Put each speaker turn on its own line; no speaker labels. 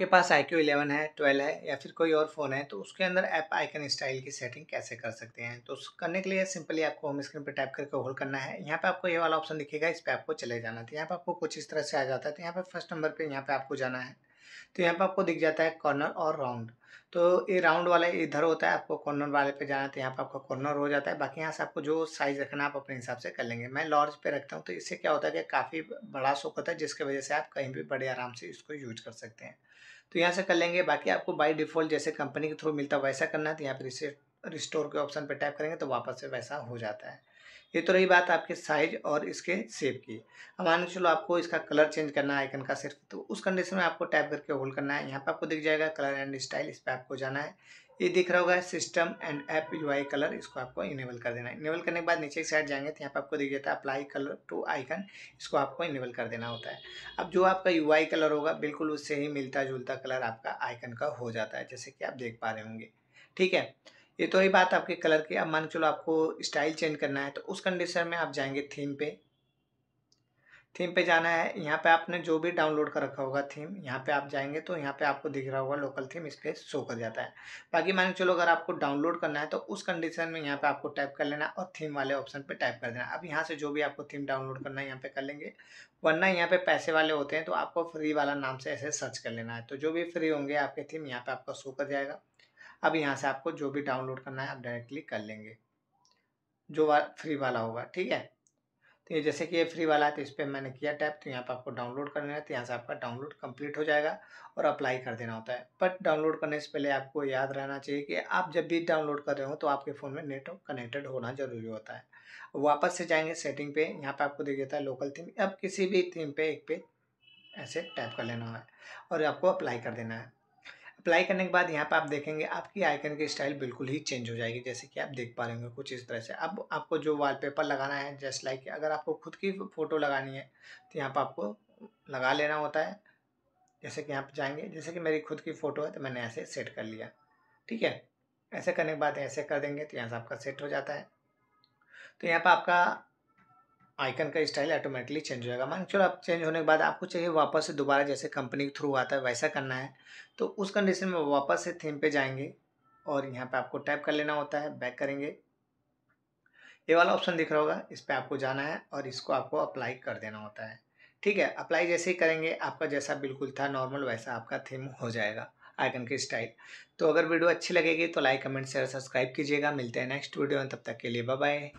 आपके पास I Q eleven है ट्वेल्व है या फिर कोई और फ़ोन है तो उसके अंदर ऐप आइकन स्टाइल की सेटिंग कैसे कर सकते हैं तो करने के लिए सिंपली आपको होम स्क्रीन पर टाइप करके होल्ड करना है यहाँ पे आपको ये वाला ऑप्शन दिखेगा इस पर आपको चले जाना था तो यहाँ पे आपको कुछ इस तरह से आ जाता है तो यहाँ पे फर्स्ट नंबर पर यहाँ पे आपको जाना है तो यहाँ पर आपको दिख जाता है कॉर्नर और राउंड तो ये राउंड वाला इधर होता है आपको कॉर्नर वाले पे जाना है तो यहाँ पर आपका कॉर्नर हो जाता है बाकी यहाँ से आपको जो साइज़ रखना आप अपने हिसाब से कर लेंगे मैं लॉर्ज पे रखता हूँ तो इससे क्या होता है कि काफ़ी बड़ा शौक होता है जिसकी वजह से आप कहीं भी बड़े आराम से इसको यूज कर सकते हैं तो यहाँ से कर लेंगे बाकी आपको बाई डिफ़ॉल्ट जैसे कंपनी के थ्रू मिलता है वैसा करना है तो यहाँ पर इसे रिस्टोर के ऑप्शन पर टाइप करेंगे तो वापस से वैसा हो जाता है ये तो रही बात आपके साइज और इसके शेप की अब मान चलो आपको इसका कलर चेंज करना है आइकन का सिर्फ तो उस कंडीशन में आपको टाइप करके होल्ड करना है यहाँ पर आपको दिख जाएगा कलर एंड स्टाइल इस पर आपको जाना है ये दिख रहा होगा सिस्टम एंड ऐप यू आई कलर इसको आपको इनेबल कर देना है इनेबल करने के बाद नीचे की साइड जाएंगे तो यहाँ पर आपको दिख जाता है अप्लाई कलर टू आइकन इसको आपको इनेबल कर देना होता है अब जो आपका यू आई कलर होगा बिल्कुल उससे ही मिलता जुलता कलर आपका आइकन का हो जाता है जैसे कि आप देख पा रहे होंगे ठीक है ये तो रही बात आपके कलर की अब मान चलो आपको स्टाइल चेंज करना है तो उस कंडीशन में आप जाएंगे थीम पे थीम पे जाना है यहाँ पे आपने जो भी डाउनलोड कर रखा होगा थीम यहाँ पे आप जाएंगे तो यहाँ पे आपको दिख रहा होगा लोकल थीम इस पर शो कर जाता है बाकी मान चलो अगर आपको डाउनलोड करना है तो उस कंडीशन में यहाँ पे आपको टाइप कर लेना और थीम वाले ऑप्शन पे टाइप कर देना अब यहाँ से जो भी आपको थीम डाउनलोड करना है यहाँ पे कर लेंगे वरना यहाँ पे पैसे वाले होते हैं तो आपको फ्री वाला नाम से ऐसे सर्च कर लेना है तो जो भी फ्री होंगे आपके थीम यहाँ पे आपका शो कर जाएगा अब यहाँ से आपको जो भी डाउनलोड करना है आप डायरेक्टली कर लेंगे जो वा, फ्री वाला होगा ठीक है तो ये जैसे कि ये फ्री वाला है तो इस पर मैंने किया टैप तो यहाँ पर आपको डाउनलोड करना है तो यहाँ से आपका डाउनलोड कंप्लीट हो जाएगा और अप्लाई कर देना होता है बट डाउनलोड करने से पहले आपको याद रहना चाहिए कि आप जब भी डाउनलोड कर रहे हो तो आपके फ़ोन में नेट कनेक्टेड होना ज़रूरी होता है वापस से जाएंगे सेटिंग पे यहाँ पर आपको देख जाता है लोकल थीम अब किसी भी थीम पे एक पे ऐसे टैप कर लेना है और आपको अप्लाई कर देना है अप्लाई करने के बाद यहाँ पर आप देखेंगे आपकी आइकन की स्टाइल बिल्कुल ही चेंज हो जाएगी जैसे कि आप देख पा रहे होंगे कुछ इस तरह से अब आपको जो वॉलपेपर लगाना है जस्ट लाइक अगर आपको खुद की फ़ोटो लगानी है तो यहाँ पर आपको लगा लेना होता है जैसे कि यहाँ पर जाएंगे जैसे कि मेरी खुद की फ़ोटो है तो मैंने ऐसे सेट कर लिया ठीक है ऐसे करने के बाद ऐसे कर देंगे तो यहाँ से आपका सेट हो जाता है तो यहाँ पर आपका आइकन का स्टाइल ऑटोमेटिकली चेंज हो जाएगा मान चलो आप चेंज होने के बाद आपको चाहिए वापस से दोबारा जैसे कंपनी के थ्रू आता है वैसा करना है तो उस कंडीशन में वापस से थीम पे जाएंगे और यहाँ पे आपको टाइप कर लेना होता है बैक करेंगे ये वाला ऑप्शन दिख रहा होगा इस पर आपको जाना है और इसको आपको अप्लाई कर देना होता है ठीक है अप्लाई जैसे ही करेंगे आपका जैसा बिल्कुल था नॉर्मल वैसा आपका थीम हो जाएगा आइकन की स्टाइल तो अगर वीडियो अच्छी लगेगी तो लाइक कमेंट शेयर सब्सक्राइब कीजिएगा मिलते हैं नेक्स्ट वीडियो में तब तक के लिए बाय